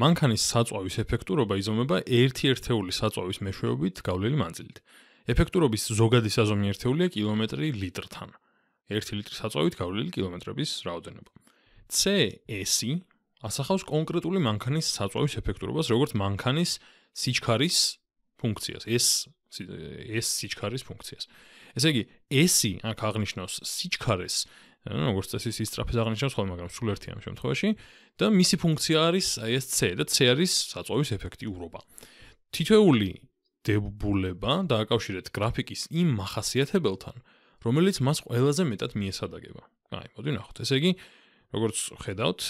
მანქანის საწვავის ეფექტურობა იზომება 1 ერთეული საწვავის მეშვეობით გავლილი მანძილით. ეფექტურობის ზოგადი საზომი ერთეულია კილომეტრი ლიტრთან. 1 ლიტრი საწვავით გავლილი კილომეტრების რაოდენობა. CS ასახავს კონკრეტული მანქანის საწვავის ეფექტურობას, როგორც მანქანის სიჩქარის ფუნქციას. S S სიჩქარის ფუნქციას. ესე იგი, S-ი აქ აღნიშნავს სიჩქარეს, როგორც წესი ის სტრაფეს აღნიშნავს ხოლმე, მაგრამ სულ ერთი ამ შემთხვევაში და მისი ფუნქცია არის აი ეს C და C არის საწოვის ეფექტიურობა. თითოეული დებულება დააკავშირეთ გრაფიკის იმ მახასიათებელთან, რომელიც მას ყველაზე მეტად მიესადაგება. აი, მოდი ნახოთ. ესე იგი, როგორც ხედავთ,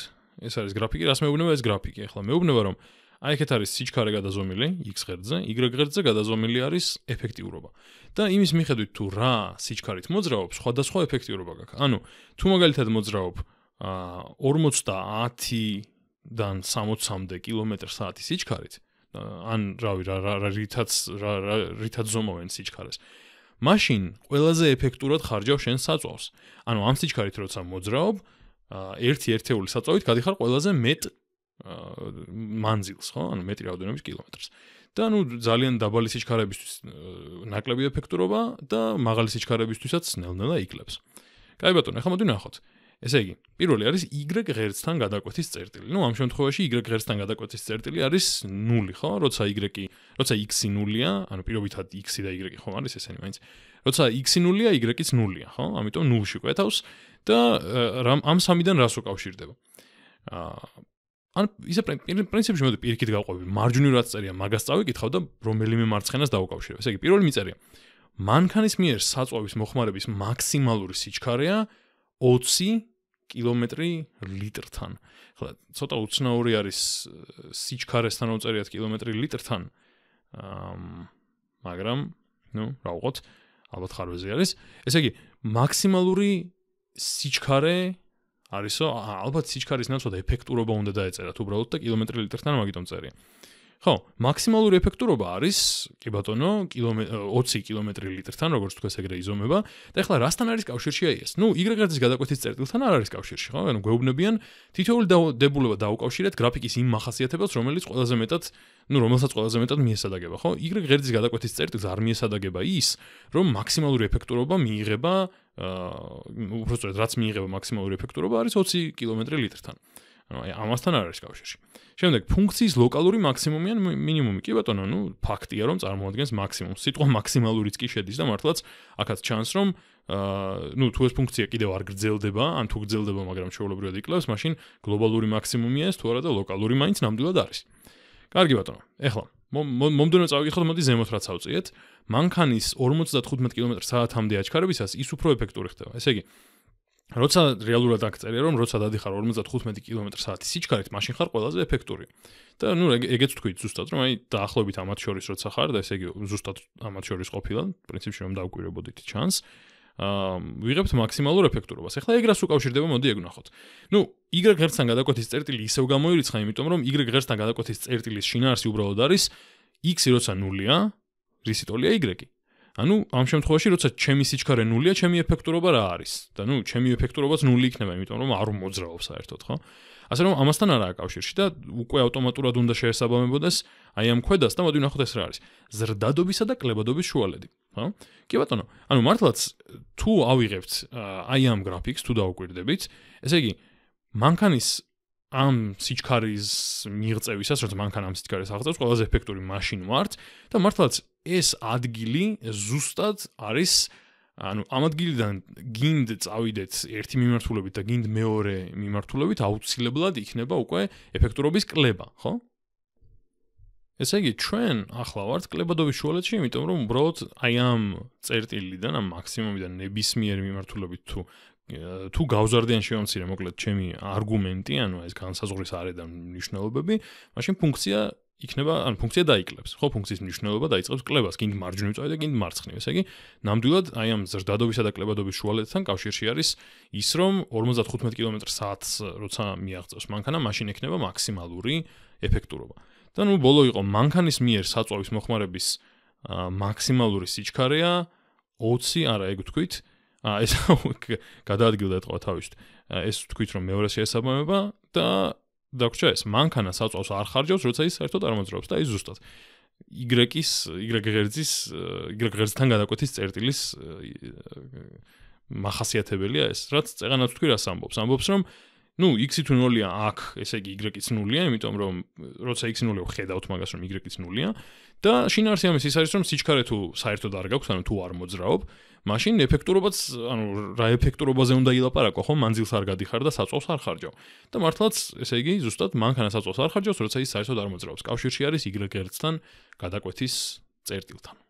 ეს არის გრაფიკი, რას მეუბნება ეს გრაფიკი? ეხლა მეუბნება რომ აი ეგეთ არის სიჩქარე გადაზომილი x ღერძზე, y ღერძზე გადაზომილი არის ეფექტიურობა. და იმის მიხედვით თუ რა სიჩქარით მოძრაობს, სხვადასხვა ეფექტიურობა გაქვს. ანუ თუ მაგალითად მოძრაობ 50-დან 60-მდე კილომეტრ/საათი სიჩქარით, ან რავი, რა რა რითაც რა რა რითაც ზომავენ სიჩქარეს. машин ყველაზე ეფექტურად ხარჯავს შენ საწვავს. ანუ ამ სიჩქარით როცა მოძრაობ, 1 ერთეული საწვავით გადიხარ ყველაზე მეტ მანძილს ხო ანუ მეტი რაოდენობის კილომეტრს და ნუ ძალიან დაბალი სიჩქარებისთვის э, ნაკლები ეფექტურობა და მაღალი სიჩქარებისთვისაც ნელ-ნელა იკლებს. კაი ბატონო, ახლა მოდი ნახოთ. ესე იგი, პირველი არის y ღერცთან გადაკვეთის წერტილი. ნუ ამ შემთხვევაში y ღერცთან გადაკვეთის წერტილი არის 0, ხო? როცა y-ი, როცა x-ი 0-ია, ანუ პირობითად x-ი და y-ი ხომ არის ესენი მაინც. როცა x-ი 0-ია, y-იც 0-ია, ხო? ამიტომ 0-ში კვეთავს და э, ამ სამიდან რას უკავშირდება? აა ან ისე პრინციპში მოდი პირიქით გავყვები. მარჯვნივ რაც წერია, მაგას წავიკითხავ და რომელიმე მარცხენას დავუკავშირებ. ესე იგი, პირველი მიწერია. მანქანის მიერ საწვავის მოხმარების მაქსიმალური სიჩქარეა 20 კილომეტრი ლიტრთან. ხო, ცოტა უცნაური არის სიჩქარესთან მოწერიათ კილომეტრი ლიტრთან. აა მაგრამ, ну, რა ვიყოთ, ალბათ ხარვეზე არის. ესე იგი, მაქსიმალური სიჩქარე არისო ალბათ სიჩქარის ნაცვლად ეფექტურობა უნდა დაეწერათ უბრალოდ და კილომეტრი ლიტრთან მაგითომ წერია. ხო, მაქსიმალური ეფექტურობა არის, კი ბატონო, 20 კილომეტრი ლიტრთან, როგორც თქვა ეგრე იზომება. და ეხლა რასთან არის კავშირში აი ეს? ნუ Y-ის გადაკვეთის წერტილთან არ არის კავშირში, ხო? ანუ გვეუბნებიან თითოეული დაბულება დაუკავშირეთ გრაფიკის იმ მახასიათებელს, რომელიც ყველაზე მეტად, ნუ რომელსაც ყველაზე მეტად მიესადაგება, ხო? Y-ის გადაკვეთის წერტილს არ მიესადაგება ის, რომ მაქსიმალური ეფექტურობა მიიღება აა უბრალოდ რაც მიიღება მაქსიმალური ეფექტურობა არის 20 კილომეტრი ლიტრთან. ანუ აი ამასთან არის კავშირი. შემდეგ ფუნქციის ლოკალური მაქსიმუმი ან მინიმუმი კი ბატონო, ну ფაქტია რომ წარმოადგენს მაქსიმუმს. სიტყვა მაქსიმალურიც კი შედის და მართლაც ახაც ჩანს რომ აა ну თუ ეს ფუნქცია კიდევ არ გრძელდება, ან თუ გრძელდება, მაგრამ შეუძლებელი იკლავს, მაშინ გლობალური მაქსიმუმია ეს თუ არა და ლოკალური მაინც ნამდვილად არის. კარგი ბატონო, ეხლა მომდენო წავიკითხოთ მოდი ზემოთ რაც ავწიეთ. მანქანის 55 კმ/სთ-ამდე აჩქარებისას ის უფრო ეფექტური ხდება. ესე იგი როცა რეალურად აღწერია რომ როცა დადიხარ 55 კმ/სთ სიჩქარით მაშინ ხარ ყველაზე ეფექტური. და ნუ ეგეც თქვით ზუსტად რომ აი დაახლოებით ამათ შორის როცა ხარ და ესე იგი ზუსტად ამათ შორის ყოფილან პრინციპში რომ დაგვიკვირებოდით ჩანს. აა ვიღებთ მაქსიმალურ ეფექტურობას. ახლა ეგრას უკავშირდება, მოდი ეგ ვნახოთ. ну y-ღერთთან გადაკვეთის წერტილი ისევ გამოირიცხა, იმიტომ რომ y-ღერთთან გადაკვეთის წერტილის შინაარსი უბრალოდ არის x როცა 0-ია, რისიტოლია y-ი. ანუ ამ შემთხვევაში როცა ჩემი სიჩქარე ნულია, ჩემი ეფექტურობა რა არის? და ნუ ჩემი ეფექტურობაც ნული იქნება, იმიტომ რომ არ მოძრაობს საერთოდ, ხო? ასე რომ ამასთან არაა კავშირში და უკვე ავტომატურად უნდა შეესაბამებოდეს აი ამ ქვედას და მოდი ნახოთ ეს რა არის. ზრდადობისა და კლებადობის შუალედი, ხო? კი ბატონო, ანუ მართლაც თუ ავიღებთ აი ამ გრაფიკს თუ დაუკვირდებით, ესე იგი მანქანის ამ სიჩქარის მიღწევისას, როგორც მანქანა ამ სიჩქარეს აღწევს, ყველაზე ეფექტური машин ვართ და მართლაც ეს ადგილი ზუსტად არის ანუ ამ ადგილიდან გინდ წავიდეთ ერთი მიმართულებით და გინდ მეორე მიმართულებით აუცილებლად იქნება უკვე ეფექტურობის კლება, ხო? ესე იგი, ჩვენ ახლა ვართ კლებადობის შუალედში, იმიტომ რომ უბრალოდ აი ამ წერტილიდან, ამ მაქსიმუმიდან ნებისმიერ მიმართულებით თუ თუ გავზარდიან შევამცირე მოკლედ ჩემი არგუმენტი, ანუ ეს განსაზღვრის არედა მნიშვნელობები, მაშინ ფუნქცია იქნება, ანუ ფუნქცია დაიკლებს. ხო, ფუნქციის მნიშვნელობა დაიწყებს კლებას, კიდე მარჯვნივ წავიდე, კიდე მარცხნივ. ესე იგი, ნამდვილად აი ამ ზრდადობისა და კლებადობის შუალედთან კავშირში არის ის, რომ 55 კმ/სთ-ს როცა მიაღწევს მანქანა, მაშინ ექნება მაქსიმალური ეფექტურობა. და ნუ ბოლო იყო მანქანის მიერ საწვავის მოხმარების მაქსიმალური სიჩქარეა 20, არა, ეგ ვთქვით, 20 აა ეს გადაადგილდა ეთქვა თავისთ. ეს თქვით რომ მეორე შეესაბამება და დაგვრჩა ეს მანქანა საწავს არ ხარჯავს, როცა ის საერთოდ არ მოძრაობს და ის ზუსტად Y-ის Y-ღერძის Y-ღერძთან გადაკვეთის წერტილის მახასიათებელია ეს. რაც წეგანაც თქვი რას ამბობს? ამბობს რომ ну x-ი თუ 0-ია აქ, ესე იგი y-იც 0-ია, იმიტომ რომ როცა x-ი 0-ია, ხედავთ მაგას, რომ y-იც 0-ია და შინაარსი ამის ის არის, რომ სიჩქარე თუ საერთოდ არ გაქვს, ანუ თუ არ მოძრაობ, მაშინ ეფექტურობაც, ანუ რა ეფექტურობაზე უნდა ილაპარაკო, ხო, მანძილს არ გადიხარ და საწოს არ ხარჯო. და მართლაც, ესე იგი, ზუსტად მანქანა საწოს არ ხარჯოს, როცა ის საერთოდ არ მოძრაობს. კავშირში არის Y-ერთთან გადაკვეთის წერტილთან.